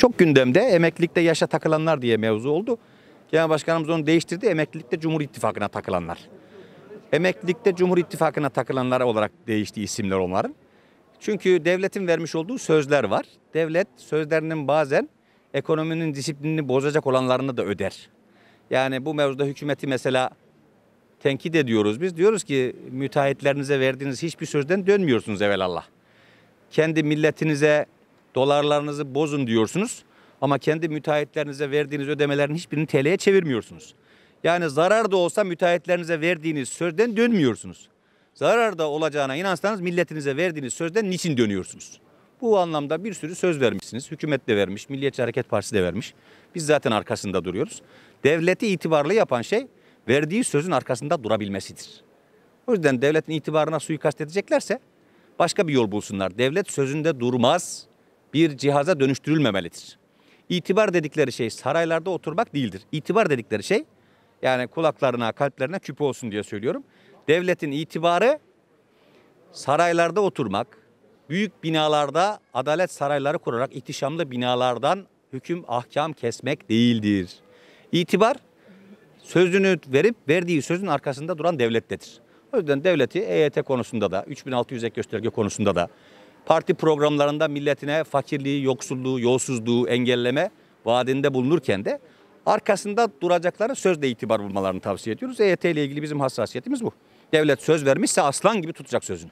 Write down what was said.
çok gündemde emeklilikte yaşa takılanlar diye mevzu oldu. Genel Başkanımız onu değiştirdi. Emeklilikte Cumhur İttifakı'na takılanlar. Emeklilikte Cumhur İttifakı'na takılanlar olarak değişti isimler onların. Çünkü devletin vermiş olduğu sözler var. Devlet sözlerinin bazen ekonominin disiplinini bozacak olanlarını da öder. Yani bu mevzuda hükümeti mesela tenkit ediyoruz biz. Diyoruz ki müteahhitlerinize verdiğiniz hiçbir sözden dönmüyorsunuz evvelallah. Kendi milletinize dolarlarınızı bozun diyorsunuz ama kendi müteahhitlerinize verdiğiniz ödemelerin hiçbirini TL'ye çevirmiyorsunuz. Yani zarar da olsa müteahhitlerinize verdiğiniz sözden dönmüyorsunuz. Zarar da olacağına inansanız milletinize verdiğiniz sözden niçin dönüyorsunuz? Bu anlamda bir sürü söz vermişsiniz. Hükümet de vermiş, Milliyetçi Hareket Partisi de vermiş. Biz zaten arkasında duruyoruz. Devleti itibarlı yapan şey verdiği sözün arkasında durabilmesidir. O yüzden devletin itibarına suikast edeceklerse başka bir yol bulsunlar. Devlet sözünde durmaz bir cihaza dönüştürülmemelidir. İtibar dedikleri şey saraylarda oturmak değildir. İtibar dedikleri şey yani kulaklarına, kalplerine küpe olsun diye söylüyorum. Devletin itibarı saraylarda oturmak, büyük binalarda adalet sarayları kurarak ihtişamlı binalardan hüküm ahkam kesmek değildir. İtibar sözünü verip verdiği sözün arkasında duran devlettedir. O yüzden devleti EYT konusunda da 3600 ek gösterge konusunda da parti programlarında milletine fakirliği, yoksulluğu, yolsuzluğu engelleme vaadinde bulunurken de arkasında duracakları sözle itibar bulmalarını tavsiye ediyoruz. EYT ile ilgili bizim hassasiyetimiz bu. Devlet söz vermişse aslan gibi tutacak sözünü.